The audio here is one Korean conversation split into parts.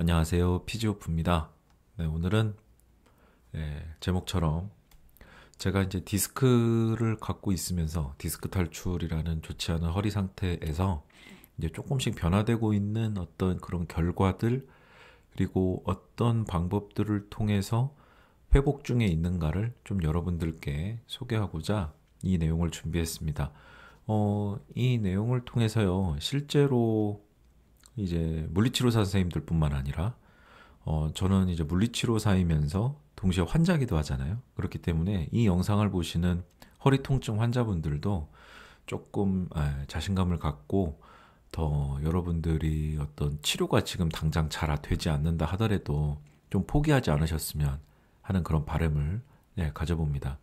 안녕하세요. 피지오프입니다. 네, 오늘은 네, 제목처럼 제가 이제 디스크를 갖고 있으면서 디스크 탈출이라는 좋지 않은 허리 상태에서 이제 조금씩 변화되고 있는 어떤 그런 결과들 그리고 어떤 방법들을 통해서 회복 중에 있는가를 좀 여러분들께 소개하고자 이 내용을 준비했습니다. 어, 이 내용을 통해서요, 실제로 이제 물리치료사 선생님들뿐만 아니라 어, 저는 이제 물리치료사이면서 동시에 환자기도 하잖아요. 그렇기 때문에 이 영상을 보시는 허리 통증 환자분들도 조금 에, 아, 자신감을 갖고 더 여러분들이 어떤 치료가 지금 당장 잘 되지 않는다 하더라도 좀 포기하지 않으셨으면 하는 그런 바램을 네, 가져봅니다.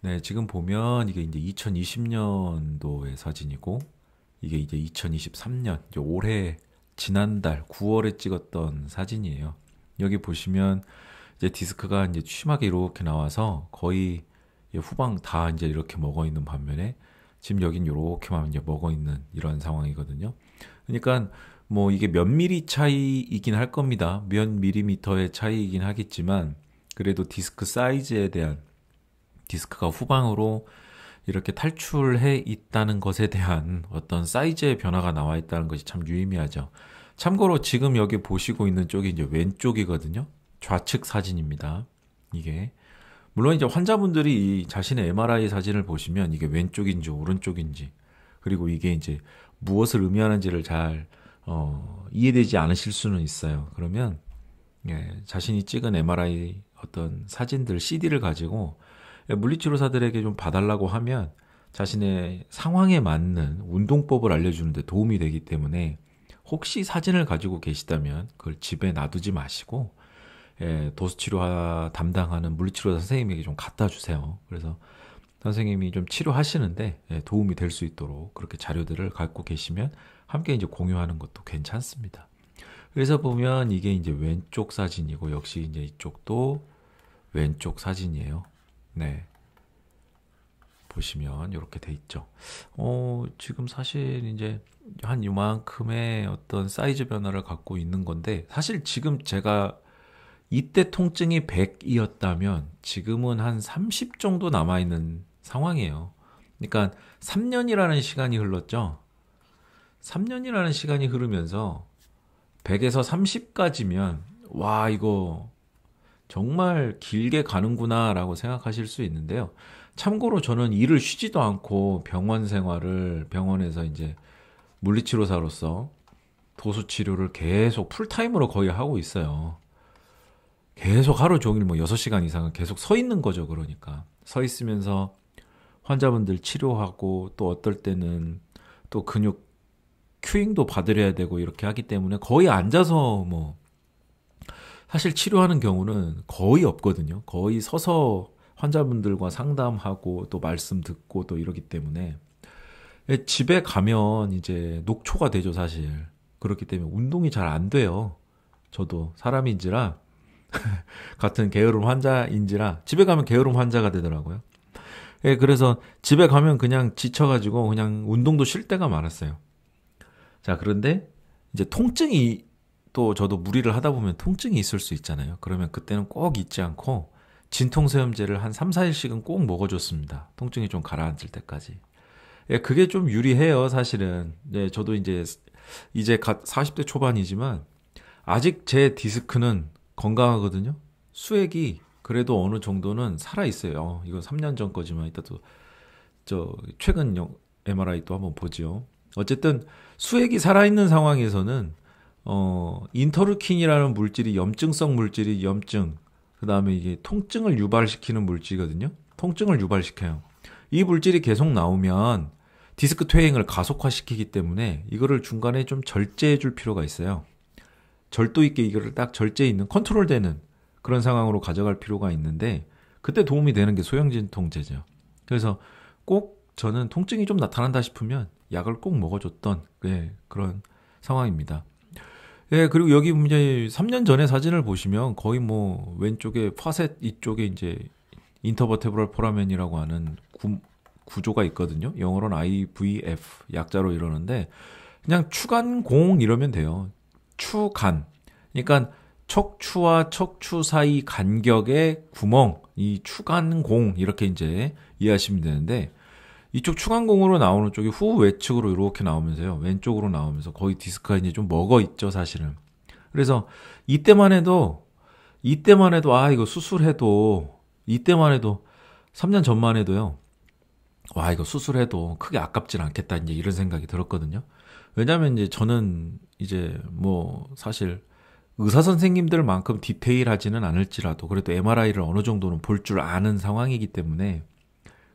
네, 지금 보면 이게 이제 2020년도의 사진이고 이게 이제 2023년 이제 올해 지난달 9월에 찍었던 사진이에요. 여기 보시면 이제 디스크가 이제 취막이 이렇게 나와서 거의 후방 다 이제 이렇게 먹어 있는 반면에 지금 여긴 이렇게만 이제 먹어 있는 이런 상황이거든요. 그러니까 뭐 이게 몇 미리 차이이긴 할 겁니다. 몇 미리미터의 차이이긴 하겠지만 그래도 디스크 사이즈에 대한 디스크가 후방으로 이렇게 탈출해 있다는 것에 대한 어떤 사이즈의 변화가 나와 있다는 것이 참 유의미하죠. 참고로 지금 여기 보시고 있는 쪽이 이제 왼쪽이거든요. 좌측 사진입니다. 이게 물론 이제 환자분들이 자신의 MRI 사진을 보시면 이게 왼쪽인지 오른쪽인지 그리고 이게 이제 무엇을 의미하는지를 잘 어, 이해되지 않으실 수는 있어요. 그러면 예, 자신이 찍은 MRI 어떤 사진들 CD를 가지고 물리치료사들에게 좀 봐달라고 하면 자신의 상황에 맞는 운동법을 알려주는데 도움이 되기 때문에 혹시 사진을 가지고 계시다면 그걸 집에 놔두지 마시고 예, 도수치료 담당하는 물리치료사 선생님에게 좀 갖다 주세요. 그래서 선생님이 좀 치료하시는데 예, 도움이 될 수 있도록 그렇게 자료들을 갖고 계시면 함께 이제 공유하는 것도 괜찮습니다. 그래서 보면 이게 이제 왼쪽 사진이고 역시 이제 이쪽도 왼쪽 사진이에요. 네. 보시면 이렇게 돼 있죠. 어, 지금 사실 이제 한 요만큼의 어떤 사이즈 변화를 갖고 있는 건데 사실 지금 제가 이때 통증이 100이었다면 지금은 한 30 정도 남아 있는 상황이에요. 그러니까 3년이라는 시간이 흘렀죠. 3년이라는 시간이 흐르면서 100에서 30까지면 와 이거 정말 길게 가는구나라고 생각하실 수 있는데요. 참고로 저는 일을 쉬지도 않고 병원 생활을 병원에서 이제 물리치료사로서 도수치료를 계속 풀타임으로 거의 하고 있어요. 계속 하루 종일 뭐 6시간 이상은 계속 서 있는 거죠, 그러니까. 서 있으면서 환자분들 치료하고 또 어떨 때는 또 근육 큐잉도 받으려야 되고 이렇게 하기 때문에 거의 앉아서 뭐 사실 치료하는 경우는 거의 없거든요. 거의 서서 환자분들과 상담하고 또 말씀 듣고 또 이러기 때문에 예, 집에 가면 이제 녹초가 되죠, 사실. 그렇기 때문에 운동이 잘 안 돼요. 저도 사람인지라 같은 게으름 환자인지라 집에 가면 게으름 환자가 되더라고요. 예, 그래서 집에 가면 그냥 지쳐가지고 그냥 운동도 쉴 때가 많았어요. 자, 그런데 이제 통증이 또 저도 무리를 하다 보면 통증이 있을 수 있잖아요. 그러면 그때는 꼭 잊지 않고 진통소염제를 한 3, 4일씩은 꼭 먹어줬습니다. 통증이 좀 가라앉을 때까지. 예, 그게 좀 유리해요, 사실은. 예, 저도 이제, 이제 갓 40대 초반이지만, 아직 제 디스크는 건강하거든요. 수액이 그래도 어느 정도는 살아있어요. 어, 이건 3년 전 거지만, 이따 또, 저, 최근 MRI 또 한번 보지요. 어쨌든, 수액이 살아있는 상황에서는 어, 인터루킨이라는 물질이 염증성 물질이 염증, 그 다음에 이게 통증을 유발시키는 물질이거든요. 통증을 유발시켜요. 이 물질이 계속 나오면 디스크 퇴행을 가속화시키기 때문에 이거를 중간에 좀 절제해 줄 필요가 있어요. 절도 있게 이거를 딱 절제 있는 컨트롤되는 그런 상황으로 가져갈 필요가 있는데 그때 도움이 되는 게 소형진통제죠. 그래서 꼭 저는 통증이 좀 나타난다 싶으면 약을 꼭 먹어줬던 네, 그런 상황입니다. 예, 그리고 여기 문제 3년 전에 사진을 보시면 거의 뭐 왼쪽에 파셋 이쪽에 이제 인터버테브럴 포라멘이라고 하는 구, 구조가 있거든요. 영어로는 IVF 약자로 이러는데 그냥 추간공 이러면 돼요. 추간. 그러니까 척추와 척추 사이 간격의 구멍, 이 추간공 이렇게 이제 이해하시면 되는데 이쪽 추항공으로 나오는 쪽이 후 외측으로 이렇게 나오면서요. 왼쪽으로 나오면서 거의 디스크가 이제 좀 먹어 있죠, 사실은. 그래서 이때만 해도 이때만 해도 아 이거 수술해도 이때만 해도 3년 전만 해도요. 와 이거 수술해도 크게 아깝진 않겠다 이제 이런 생각이 들었거든요. 왜냐면 하 이제 저는 이제 뭐 사실 의사 선생님들만큼 디테일하지는 않을지라도 그래도 MRI를 어느 정도는 볼 줄 아는 상황이기 때문에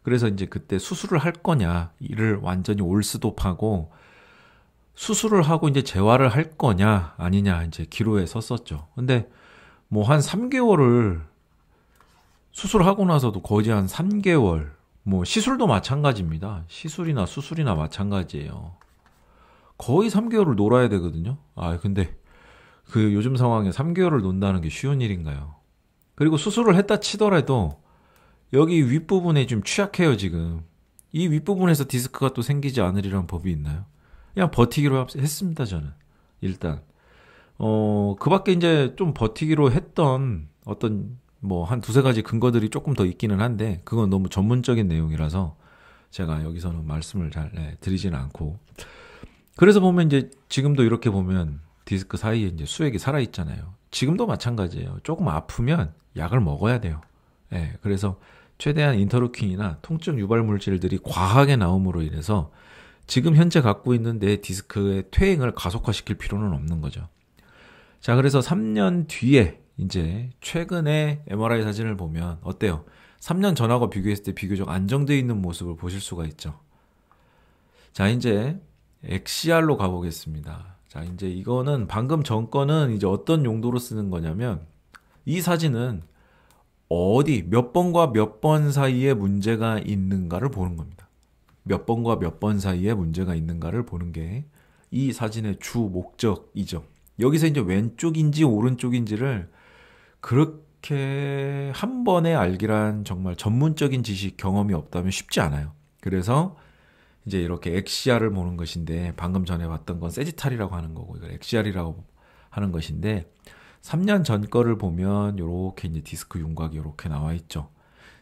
그래서 이제 그때 수술을 할 거냐 이를 완전히 올스톱하고 수술을 하고 이제 재활을 할 거냐 아니냐 이제 기로에 섰었죠. 근데 뭐 한 3개월을 수술하고 나서도 거의 한 3개월 뭐 시술도 마찬가지입니다. 시술이나 수술이나 마찬가지예요. 거의 3개월을 놀아야 되거든요. 아, 근데 그 요즘 상황에 3개월을 논다는 게 쉬운 일인가요? 그리고 수술을 했다 치더라도 여기 윗부분에 좀 취약해요, 지금. 이 윗부분에서 디스크가 또 생기지 않으리란 법이 있나요? 그냥 버티기로 했습니다, 저는. 일단. 어, 그 밖에 이제 좀 버티기로 했던 어떤 뭐 한 두세 가지 근거들이 조금 더 있기는 한데, 그건 너무 전문적인 내용이라서 제가 여기서는 말씀을 잘 네, 드리지는 않고. 그래서 보면 이제 지금도 이렇게 보면 디스크 사이에 이제 수액이 살아있잖아요. 지금도 마찬가지예요. 조금 아프면 약을 먹어야 돼요. 예, 네, 그래서 최대한 인터루킨이나 통증 유발 물질들이 과하게 나옴으로 인해서 지금 현재 갖고 있는 내 디스크의 퇴행을 가속화시킬 필요는 없는 거죠. 자, 그래서 3년 뒤에 이제 최근에 MRI 사진을 보면 어때요? 3년 전하고 비교했을 때 비교적 안정되어 있는 모습을 보실 수가 있죠. 자, 이제 x r 로 가보겠습니다. 자, 이제 이거는 방금 전 거는 이제 어떤 용도로 쓰는 거냐면 이 사진은 어디 몇 번과 몇 번 사이에 문제가 있는가를 보는 겁니다. 몇 번과 몇 번 사이에 문제가 있는가를 보는 게 이 사진의 주 목적이죠. 여기서 이제 왼쪽인지 오른쪽인지를 그렇게 한 번에 알기란 정말 전문적인 지식 경험이 없다면 쉽지 않아요. 그래서 이제 이렇게 엑시아를 보는 것인데 방금 전에 봤던 건 세지탈이라고 하는 거고 이걸 엑시알이라고 하는 것인데 3년 전 거를 보면 이렇게 이제 디스크 윤곽이 이렇게 나와 있죠.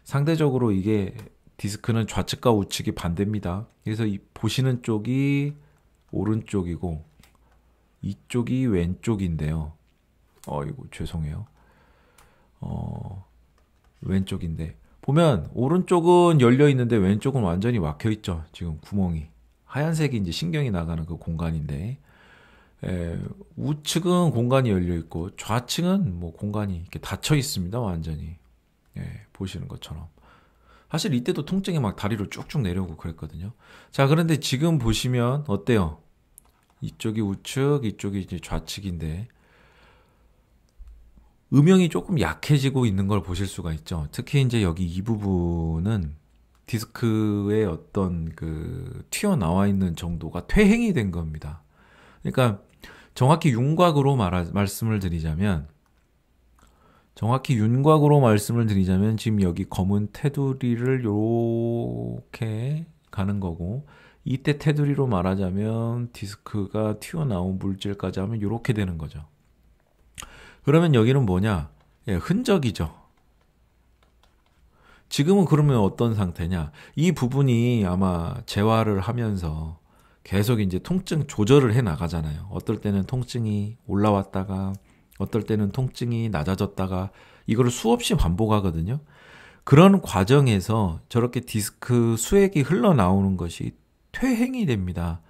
상대적으로 이게 디스크는 좌측과 우측이 반대입니다. 그래서 이 보시는 쪽이 오른쪽이고 이쪽이 왼쪽인데요. 어이거 죄송해요. 어 왼쪽인데 보면 오른쪽은 열려 있는데 왼쪽은 완전히 막혀 있죠. 지금 구멍이 하얀색이 이제 신경이 나가는 그 공간인데 에, 예, 우측은 공간이 열려 있고 좌측은 뭐 공간이 이렇게 닫혀 있습니다 완전히 예, 보시는 것처럼 사실 이때도 통증이 막 다리로 쭉쭉 내려오고 그랬거든요 자 그런데 지금 보시면 어때요 이쪽이 우측 이쪽이 이제 좌측인데 음영이 조금 약해지고 있는 걸 보실 수가 있죠 특히 이제 여기 이 부분은 디스크의 어떤 그 튀어나와 있는 정도가 퇴행이 된 겁니다 그러니까 정확히 윤곽으로 말하, 말씀을 드리자면 정확히 윤곽으로 말씀을 드리자면 지금 여기 검은 테두리를 요렇게 가는 거고 이때 테두리로 말하자면 디스크가 튀어나온 물질까지 하면 요렇게 되는 거죠. 그러면 여기는 뭐냐? 예, 흔적이죠. 지금은 그러면 어떤 상태냐? 이 부분이 아마 재화를 하면서 계속 이제 통증 조절을 해 나가잖아요. 어떨 때는 통증이 올라왔다가 어떨 때는 통증이 낮아졌다가 이거를 수없이 반복하거든요. 그런 과정에서 저렇게 디스크 수액이 흘러나오는 것이 퇴행이 됩니다.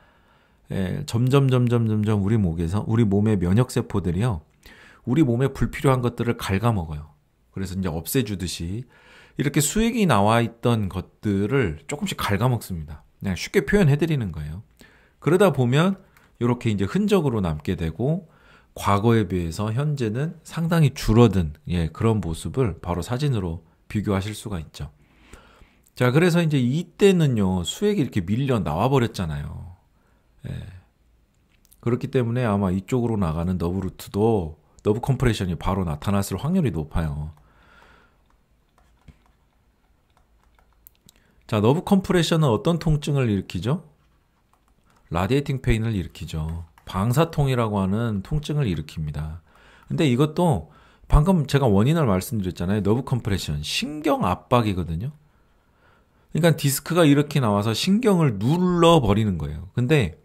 예, 점점 점점 점점 우리 목에서 우리 몸의 면역 세포들이요. 우리 몸에 불필요한 것들을 갉아먹어요. 그래서 이제 없애주듯이 이렇게 수액이 나와 있던 것들을 조금씩 갉아먹습니다. 그냥 쉽게 표현해드리는 거예요. 그러다 보면 이렇게 이제 흔적으로 남게 되고 과거에 비해서 현재는 상당히 줄어든 예, 그런 모습을 바로 사진으로 비교하실 수가 있죠. 자, 그래서 이제 이때는요, 수액이 이렇게 밀려 나와버렸잖아요. 예. 그렇기 때문에 아마 이쪽으로 나가는 너브루트도 너브 컴프레션이 바로 나타났을 확률이 높아요. 자, 너브 컴프레션은 어떤 통증을 일으키죠? 라디에이팅 페인을 일으키죠. 방사통이라고 하는 통증을 일으킵니다. 근데 이것도 방금 제가 원인을 말씀드렸잖아요. 너브 컴프레션. 신경 압박이거든요. 그러니까 디스크가 이렇게 나와서 신경을 눌러버리는 거예요. 근데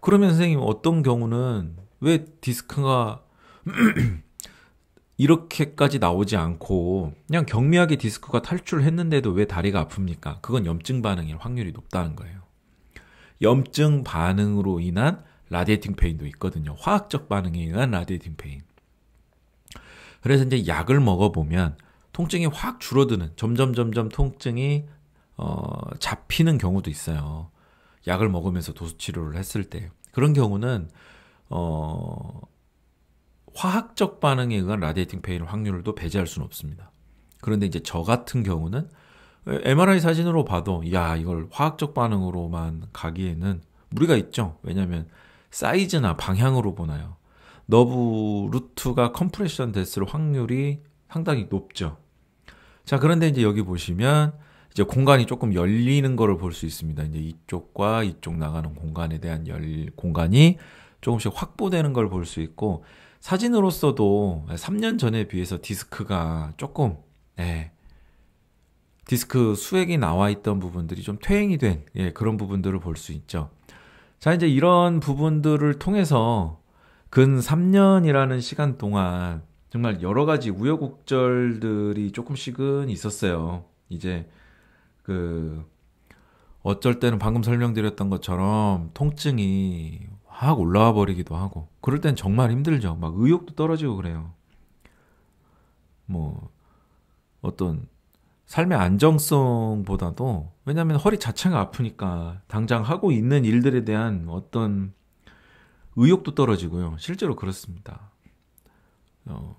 그러면 선생님 어떤 경우는 왜 디스크가 이렇게까지 나오지 않고 그냥 경미하게 디스크가 탈출했는데도 왜 다리가 아픕니까? 그건 염증 반응일 확률이 높다는 거예요. 염증 반응으로 인한 라디에이팅 페인도 있거든요. 화학적 반응에 의한 라디에이팅 페인. 그래서 이제 약을 먹어보면 통증이 확 줄어드는, 점점 점점 통증이 어, 잡히는 경우도 있어요. 약을 먹으면서 도수치료를 했을 때. 그런 경우는 어, 화학적 반응에 의한 라디에이팅 페인 확률도 배제할 수는 없습니다. 그런데 이제 저 같은 경우는 MRI 사진으로 봐도 야 이걸 화학적 반응으로만 가기에는 무리가 있죠. 왜냐하면 사이즈나 방향으로 보나요. 너브 루트가 컴프레션 됐을 확률이 상당히 높죠. 자 그런데 이제 여기 보시면 이제 공간이 조금 열리는 거를 볼 수 있습니다. 이제 이쪽과 이쪽 나가는 공간에 대한 열 공간이 조금씩 확보되는 걸 볼 수 있고 사진으로서도 3년 전에 비해서 디스크가 조금 예, 디스크 수액이 나와 있던 부분들이 좀 퇴행이 된 예, 그런 부분들을 볼 수 있죠. 자, 이제 이런 부분들을 통해서 근 3년이라는 시간 동안 정말 여러 가지 우여곡절들이 조금씩은 있었어요. 이제 그 어쩔 때는 방금 설명드렸던 것처럼 통증이 확 올라와 버리기도 하고 그럴 땐 정말 힘들죠. 막 의욕도 떨어지고 그래요. 뭐 어떤 삶의 안정성보다도 왜냐하면 허리 자체가 아프니까 당장 하고 있는 일들에 대한 어떤 의욕도 떨어지고요. 실제로 그렇습니다. 어.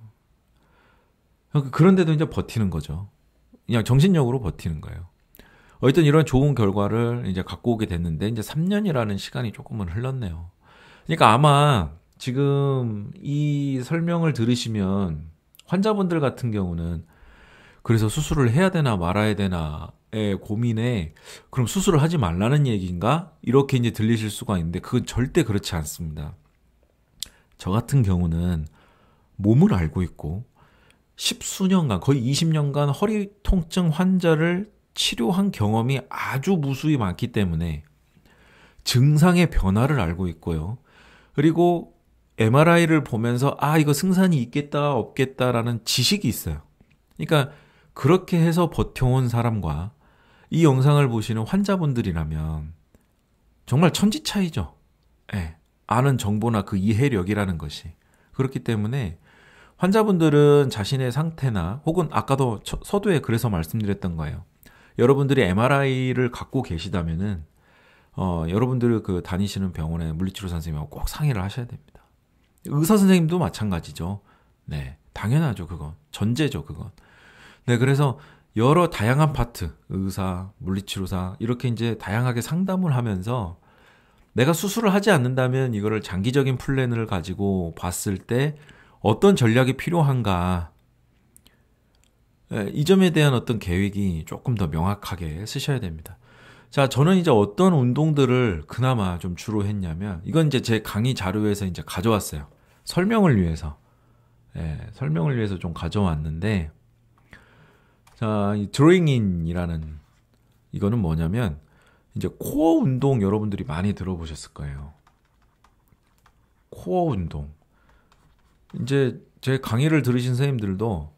그, 그런데도 이제 버티는 거죠. 그냥 정신력으로 버티는 거예요. 어쨌든 이런 좋은 결과를 이제 갖고 오게 됐는데 이제 3년이라는 시간이 조금은 흘렀네요. 그러니까 아마 지금 이 설명을 들으시면 환자분들 같은 경우는 그래서 수술을 해야 되나 말아야 되나의 고민에 그럼 수술을 하지 말라는 얘기인가? 이렇게 이제 들리실 수가 있는데 그건 절대 그렇지 않습니다. 저 같은 경우는 몸을 알고 있고 십수년간 거의 20년간 허리 통증 환자를 치료한 경험이 아주 무수히 많기 때문에 증상의 변화를 알고 있고요. 그리고 MRI를 보면서 아 이거 승산이 있겠다 없겠다라는 지식이 있어요. 그러니까 그렇게 해서 버텨온 사람과 이 영상을 보시는 환자분들이라면 정말 천지 차이죠. 예. 아는 정보나 그 이해력이라는 것이. 그렇기 때문에 환자분들은 자신의 상태나 혹은 아까도 서두에 그래서 말씀드렸던 거예요. 여러분들이 MRI를 갖고 계시다면은 어, 여러분들 그 다니시는 병원에 물리치료 선생님하고 꼭 상의를 하셔야 됩니다. 의사 선생님도 마찬가지죠. 네. 당연하죠, 그건. 전제죠, 그건. 네, 그래서 여러 다양한 파트, 의사, 물리치료사, 이렇게 이제 다양하게 상담을 하면서 내가 수술을 하지 않는다면 이거를 장기적인 플랜을 가지고 봤을 때 어떤 전략이 필요한가. 예, 이 점에 대한 어떤 계획이 조금 더 명확하게 쓰셔야 됩니다. 자, 저는 이제 어떤 운동들을 그나마 좀 주로 했냐면, 이건 이제 제 강의 자료에서 이제 가져왔어요. 설명을 위해서. 예, 설명을 위해서 좀 가져왔는데, 자, 이 드링인이라는 이거는 뭐냐면 이제 코어 운동 여러분들이 많이 들어보셨을 거예요. 코어 운동. 이제 제 강의를 들으신 선생님들도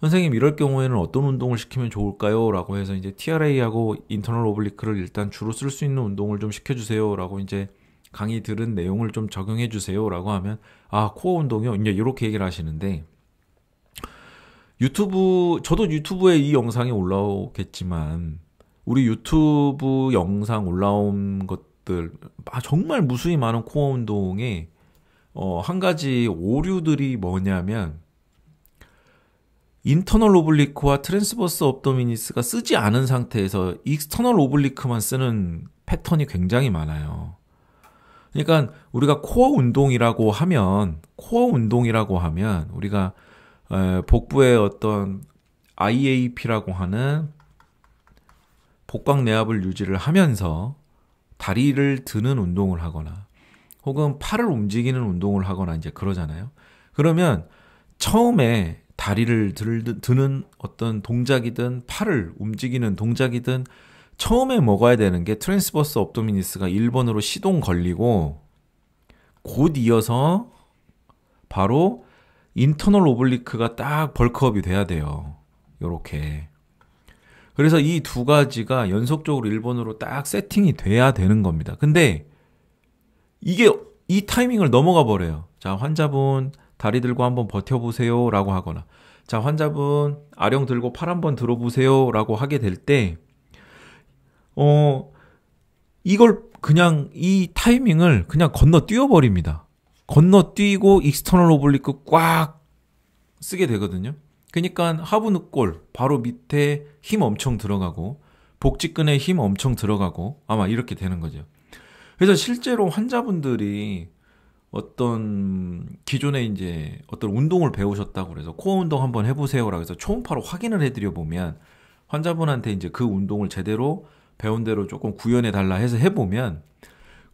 선생님 이럴 경우에는 어떤 운동을 시키면 좋을까요? 라고 해서 이제 TRA하고 인터널 오블리크를 일단 주로 쓸 수 있는 운동을 좀 시켜주세요. 라고 이제 강의 들은 내용을 좀 적용해 주세요. 라고 하면 아 코어 운동이요? 이제 이렇게 얘기를 하시는데 유튜브 저도 유튜브에 이 영상이 올라오겠지만 우리 유튜브 영상 올라온 것들 아, 정말 무수히 많은 코어 운동에 어, 한 가지 오류들이 뭐냐면 인터널 오블리크와 트랜스버스 업도미니스가 쓰지 않은 상태에서 익스터널 오블리크만 쓰는 패턴이 굉장히 많아요. 그러니까 우리가 코어 운동이라고 하면 코어 운동이라고 하면 우리가 에, 복부에 어떤 IAP라고 하는 복강 내압을 유지를 하면서 다리를 드는 운동을 하거나 혹은 팔을 움직이는 운동을 하거나 이제 그러잖아요. 그러면 처음에 다리를 들, 드는 어떤 동작이든 팔을 움직이는 동작이든 처음에 먹어야 되는 게 트랜스버스 업도미니스가 1번으로 시동 걸리고 곧 이어서 바로 인터널 오블리크가 딱 벌크업이 돼야 돼요. 요렇게. 그래서 이 두 가지가 연속적으로 일본으로 딱 세팅이 돼야 되는 겁니다. 근데 이게 이 타이밍을 넘어가 버려요. 자, 환자분 다리 들고 한번 버텨보세요. 라고 하거나, 자, 환자분 아령 들고 팔 한번 들어보세요. 라고 하게 될 때, 어, 이걸 그냥 이 타이밍을 그냥 건너 뛰어버립니다. 건너뛰고 익스터널 오블리크 꽉 쓰게 되거든요. 그러니까 하부 늑골 바로 밑에 힘 엄청 들어가고 복직근에 힘 엄청 들어가고 아마 이렇게 되는 거죠. 그래서 실제로 환자분들이 어떤 기존에 이제 어떤 운동을 배우셨다고 그래서 코어 운동 한번 해보세요라고 해서 초음파로 확인을 해드려 보면 환자분한테 이제 그 운동을 제대로 배운 대로 조금 구현해 달라 해서 해보면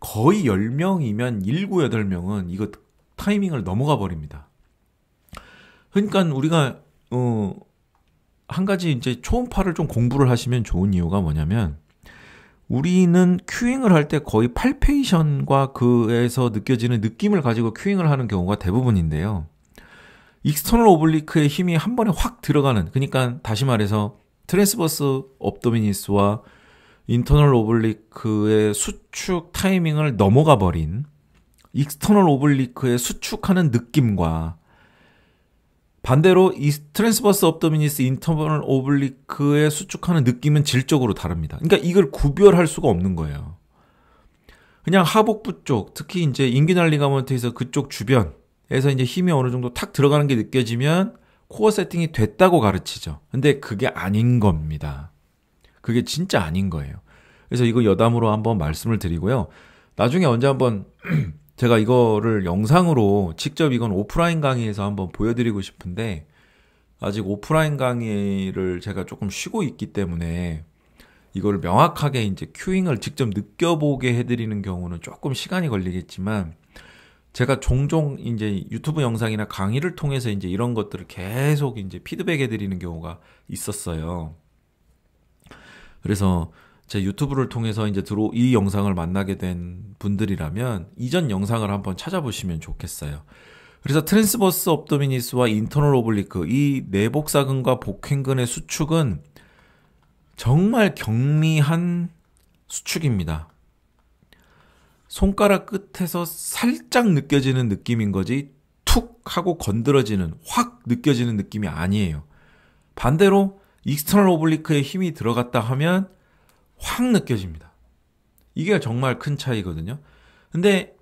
거의 10명이면 7, 8명은 이거 타이밍을 넘어가 버립니다. 그러니까 우리가 어, 한 가지 이제 초음파를 좀 공부를 하시면 좋은 이유가 뭐냐면 우리는 큐잉을 할 때 거의 팔페이션과 그에서 느껴지는 느낌을 가지고 큐잉을 하는 경우가 대부분인데요. 익스터널 오블리크의 힘이 한 번에 확 들어가는 그러니까 다시 말해서 트랜스버스 업도미니스와 인터널 오블리크의 수축 타이밍을 넘어가 버린 익스터널 오블리크의 수축하는 느낌과 반대로 이 트랜스버스 업더미니스 인터벌 오블리크의 수축하는 느낌은 질적으로 다릅니다. 그러니까 이걸 구별할 수가 없는 거예요. 그냥 하복부 쪽, 특히 이제 인기날리가먼트에서 그쪽 주변에서 이제 힘이 어느 정도 탁 들어가는 게 느껴지면 코어 세팅이 됐다고 가르치죠. 근데 그게 아닌 겁니다. 그게 진짜 아닌 거예요. 그래서 이거 여담으로 한번 말씀을 드리고요. 나중에 언제 한번 제가 이거를 영상으로 직접 이건 오프라인 강의에서 한번 보여드리고 싶은데 아직 오프라인 강의를 제가 조금 쉬고 있기 때문에 이걸 명확하게 이제 큐잉을 직접 느껴보게 해드리는 경우는 조금 시간이 걸리겠지만 제가 종종 이제 유튜브 영상이나 강의를 통해서 이제 이런 것들을 계속 이제 피드백 해드리는 경우가 있었어요. 그래서 제 유튜브를 통해서 이제 들어 이 영상을 만나게 된 분들이라면 이전 영상을 한번 찾아보시면 좋겠어요. 그래서 트랜스버스 업도미니스와 인터널 오블리크 이 내복사근과 네 복행근의 수축은 정말 경미한 수축입니다. 손가락 끝에서 살짝 느껴지는 느낌인 거지 툭 하고 건드러지는 확 느껴지는 느낌이 아니에요. 반대로 익스터널 오블리크에 힘이 들어갔다 하면 확 느껴집니다. 이게 정말 큰 차이거든요. 근데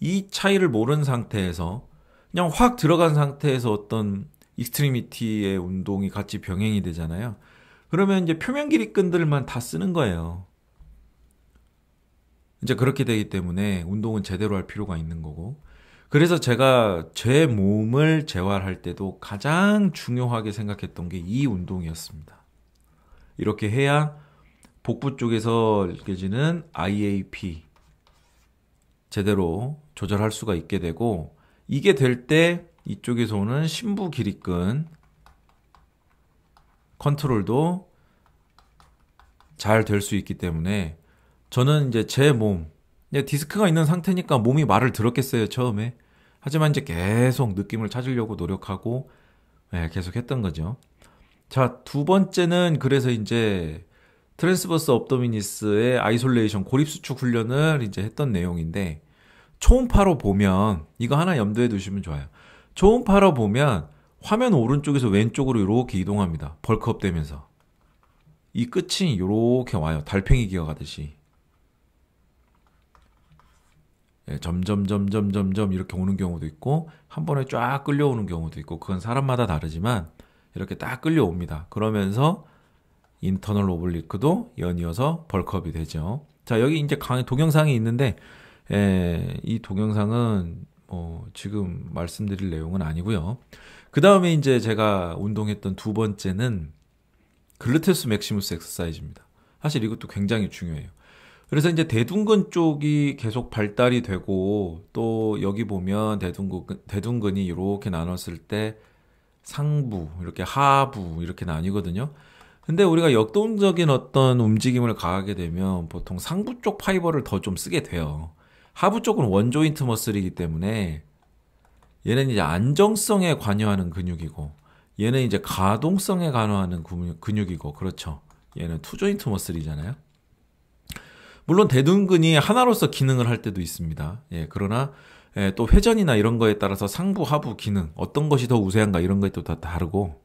이 차이를 모른 상태에서 그냥 확 들어간 상태에서 어떤 익스트리미티의 운동이 같이 병행이 되잖아요. 그러면 이제 표면 길이 끈들만 다 쓰는 거예요. 이제 그렇게 되기 때문에 운동은 제대로 할 필요가 있는 거고. 그래서 제가 제 몸을 재활할 때도 가장 중요하게 생각했던 게 이 운동이었습니다. 이렇게 해야 복부 쪽에서 느껴지는 IAP 제대로 조절할 수가 있게 되고 이게 될 때 이쪽에서 오는 심부 기립근 컨트롤도 잘 될 수 있기 때문에 저는 이제 제 몸, 예, 디스크가 있는 상태니까 몸이 말을 들었겠어요, 처음에. 하지만 이제 계속 느낌을 찾으려고 노력하고 네, 예, 계속 했던 거죠. 자, 두 번째는 그래서 이제 트랜스버스 업도미니스의 아이솔레이션 고립 수축 훈련을 이제 했던 내용인데 초음파로 보면 이거 하나 염두에 두시면 좋아요. 초음파로 보면 화면 오른쪽에서 왼쪽으로 이렇게 이동합니다. 벌크업 되면서. 이 끝이 이렇게 와요. 달팽이 기어가듯이. 예, 점점 점점 점점 이렇게 오는 경우도 있고 한 번에 쫙 끌려오는 경우도 있고 그건 사람마다 다르지만 이렇게 딱 끌려옵니다. 그러면서 인터널 오블리크도 연이어서 벌크업이 되죠. 자 여기 이제 강의 동영상이 있는데 예, 이 동영상은 뭐 지금 말씀드릴 내용은 아니고요. 그 다음에 이제 제가 운동했던 두 번째는 글루테스 맥시무스 엑서사이즈입니다. 사실 이것도 굉장히 중요해요. 그래서 이제 대둔근 쪽이 계속 발달이 되고 또 여기 보면 대둔근 대둔근이 이렇게 나눴을 때 상부 이렇게 하부 이렇게 나뉘거든요. 근데 우리가 역동적인 어떤 움직임을 가하게 되면 보통 상부 쪽 파이버를 더 좀 쓰게 돼요. 하부 쪽은 원조인트 머슬이기 때문에 얘는 이제 안정성에 관여하는 근육이고 얘는 이제 가동성에 관여하는 근육이고 그렇죠. 얘는 투조인트 머슬이잖아요. 물론 대둔근이 하나로서 기능을 할 때도 있습니다. 예, 그러나 예, 또 회전이나 이런 거에 따라서 상부 하부 기능 어떤 것이 더 우세한가 이런 것도 다 다르고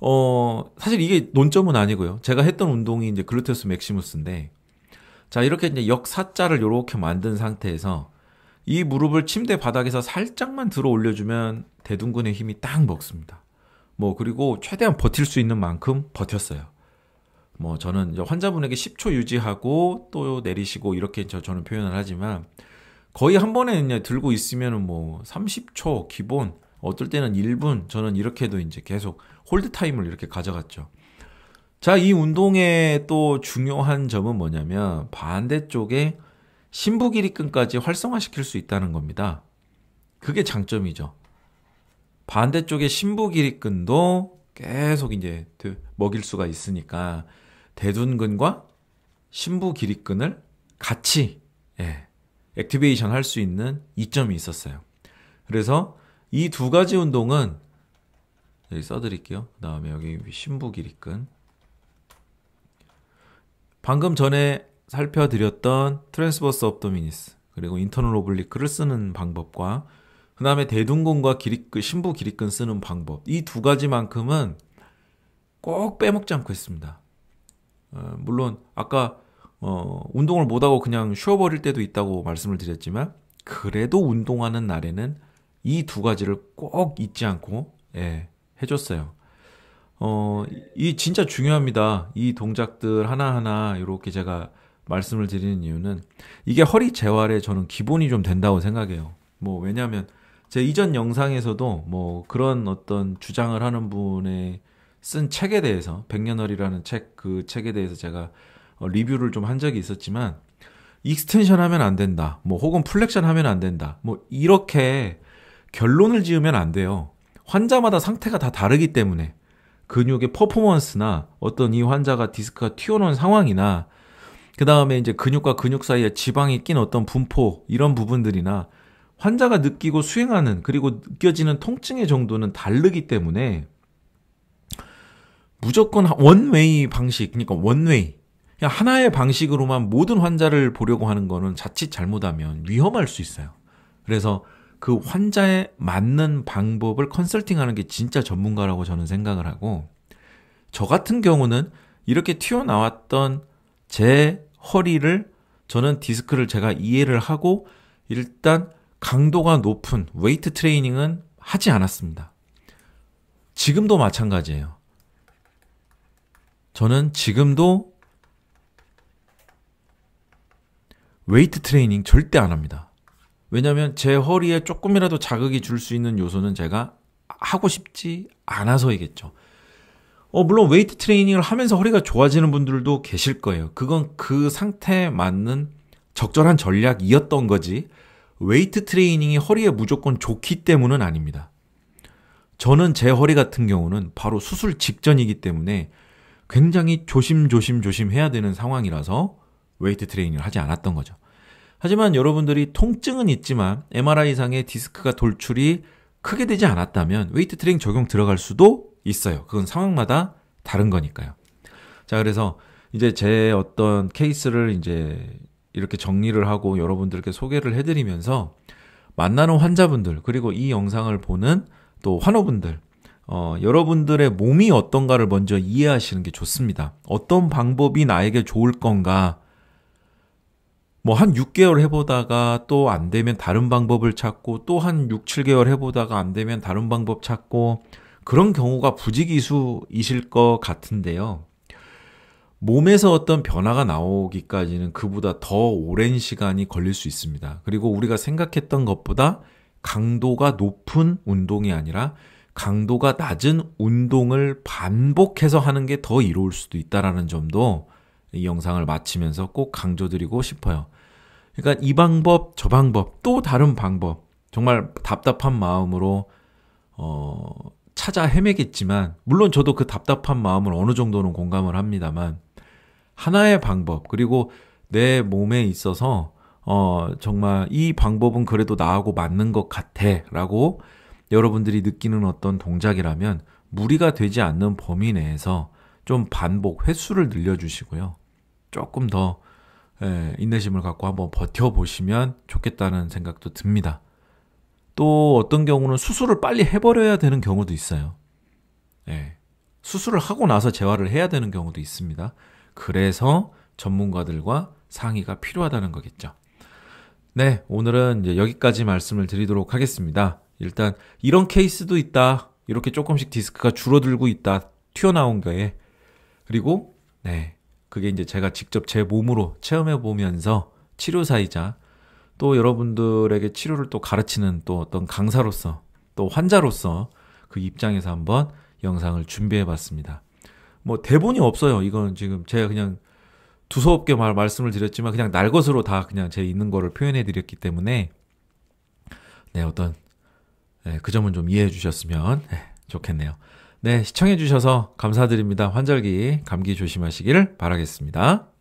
어 사실 이게 논점은 아니고요. 제가 했던 운동이 이제 글루테우스 맥시무스인데 자 이렇게 이제 역사자를 이렇게 만든 상태에서 이 무릎을 침대 바닥에서 살짝만 들어 올려주면 대둔근의 힘이 딱 먹습니다. 뭐 그리고 최대한 버틸 수 있는 만큼 버텼어요. 뭐 저는 환자분에게 10초 유지하고 또 내리시고 이렇게 저, 저는 표현을 하지만 거의 한 번에 그냥 들고 있으면뭐 30초 기본 어떨 때는 1분 저는 이렇게도 이제 계속 홀드 타임을 이렇게 가져갔죠. 자, 이 운동의 또 중요한 점은 뭐냐면 반대쪽에 심부 기립근까지 활성화시킬 수 있다는 겁니다. 그게 장점이죠. 반대쪽에 심부 기립근도 계속 이제 먹일 수가 있으니까 대둔근과 신부 기립근을 같이 예, 액티베이션 할 수 있는 이점이 있었어요. 그래서 이 두 가지 운동은 여기 써드릴게요. 그 다음에 여기 신부 기립근 방금 전에 살펴드렸던 트랜스버스 업도미니스 그리고 인터널 오블리크를 쓰는 방법과 그 다음에 대둔근과 기립근, 신부 기립근 쓰는 방법 이 두 가지만큼은 꼭 빼먹지 않고 했습니다. 어, 물론 아까 어, 운동을 못하고 그냥 쉬어버릴 때도 있다고 말씀을 드렸지만 그래도 운동하는 날에는 이 두 가지를 꼭 잊지 않고 예, 해줬어요. 어, 이 진짜 중요합니다. 이 동작들 하나하나 이렇게 제가 말씀을 드리는 이유는 이게 허리 재활에 저는 기본이 좀 된다고 생각해요. 뭐 왜냐하면 제 이전 영상에서도 뭐 그런 어떤 주장을 하는 분의 쓴 책에 대해서 백년월이라는 책 그 책에 대해서 제가 어, 리뷰를 좀 한 적이 있었지만 익스텐션 하면 안 된다. 뭐 혹은 플렉션 하면 안 된다. 뭐 이렇게 결론을 지으면 안 돼요. 환자마다 상태가 다 다르기 때문에 근육의 퍼포먼스나 어떤 이 환자가 디스크가 튀어나온 상황이나 그 다음에 이제 근육과 근육 사이에 지방이 낀 어떤 분포 이런 부분들이나 환자가 느끼고 수행하는 그리고 느껴지는 통증의 정도는 다르기 때문에 무조건 원웨이 방식, 그러니까 원웨이. 그냥 하나의 방식으로만 모든 환자를 보려고 하는 거는 자칫 잘못하면 위험할 수 있어요. 그래서 그 환자에 맞는 방법을 컨설팅하는 게 진짜 전문가라고 저는 생각을 하고 저 같은 경우는 이렇게 튀어나왔던 제 허리를 저는 디스크를 제가 이해를 하고 일단 강도가 높은 웨이트 트레이닝은 하지 않았습니다. 지금도 마찬가지예요. 저는 지금도 웨이트 트레이닝 절대 안 합니다. 왜냐면 제 허리에 조금이라도 자극이 줄 수 있는 요소는 제가 하고 싶지 않아서이겠죠. 어, 물론 웨이트 트레이닝을 하면서 허리가 좋아지는 분들도 계실 거예요. 그건 그 상태에 맞는 적절한 전략이었던 거지. 웨이트 트레이닝이 허리에 무조건 좋기 때문은 아닙니다. 저는 제 허리 같은 경우는 바로 수술 직전이기 때문에 굉장히 조심조심 조심해야 되는 상황이라서 웨이트 트레이닝을 하지 않았던 거죠. 하지만 여러분들이 통증은 있지만 MRI상의 디스크가 돌출이 크게 되지 않았다면 웨이트 트레이닝 적용 들어갈 수도 있어요. 그건 상황마다 다른 거니까요. 자, 그래서 이제 제 어떤 케이스를 이제 이렇게 정리를 하고 여러분들께 소개를 해드리면서 만나는 환자분들, 그리고 이 영상을 보는 또 환호분들, 어, 여러분들의 몸이 어떤가를 먼저 이해하시는 게 좋습니다. 어떤 방법이 나에게 좋을 건가. 뭐 한 6개월 해보다가 또 안 되면 다른 방법을 찾고 또 한 6, 7개월 해보다가 안 되면 다른 방법 찾고 그런 경우가 부지기수이실 것 같은데요. 몸에서 어떤 변화가 나오기까지는 그보다 더 오랜 시간이 걸릴 수 있습니다. 그리고 우리가 생각했던 것보다 강도가 높은 운동이 아니라 강도가 낮은 운동을 반복해서 하는 게 더 이로울 수도 있다라는 점도 이 영상을 마치면서 꼭 강조드리고 싶어요. 그러니까 이 방법, 저 방법, 또 다른 방법, 정말 답답한 마음으로, 어, 찾아 헤매겠지만, 물론 저도 그 답답한 마음을 어느 정도는 공감을 합니다만, 하나의 방법, 그리고 내 몸에 있어서, 어, 정말 이 방법은 그래도 나하고 맞는 것 같아, 라고 여러분들이 느끼는 어떤 동작이라면 무리가 되지 않는 범위 내에서 좀 반복 횟수를 늘려주시고요. 조금 더 예, 인내심을 갖고 한번 버텨보시면 좋겠다는 생각도 듭니다. 또 어떤 경우는 수술을 빨리 해버려야 되는 경우도 있어요. 예. 수술을 하고 나서 재활을 해야 되는 경우도 있습니다. 그래서 전문가들과 상의가 필요하다는 거겠죠. 네, 오늘은 여기까지 말씀을 드리도록 하겠습니다. 일단 이런 케이스도 있다. 이렇게 조금씩 디스크가 줄어들고 있다. 튀어나온 거에. 그리고 네. 그게 이제 제가 직접 제 몸으로 체험해 보면서 치료사이자 또 여러분들에게 치료를 또 가르치는 또 어떤 강사로서 또 환자로서 그 입장에서 한번 영상을 준비해 봤습니다. 뭐 대본이 없어요. 이건 지금 제가 그냥 두서없게 말, 말씀을 드렸지만 그냥 날 것으로 다 그냥 제 있는 거를 표현해 드렸기 때문에 네, 어떤 네, 그 점은 좀 이해해 주셨으면 네, 좋겠네요. 네, 시청해 주셔서 감사드립니다. 환절기 감기 조심하시길 바라겠습니다.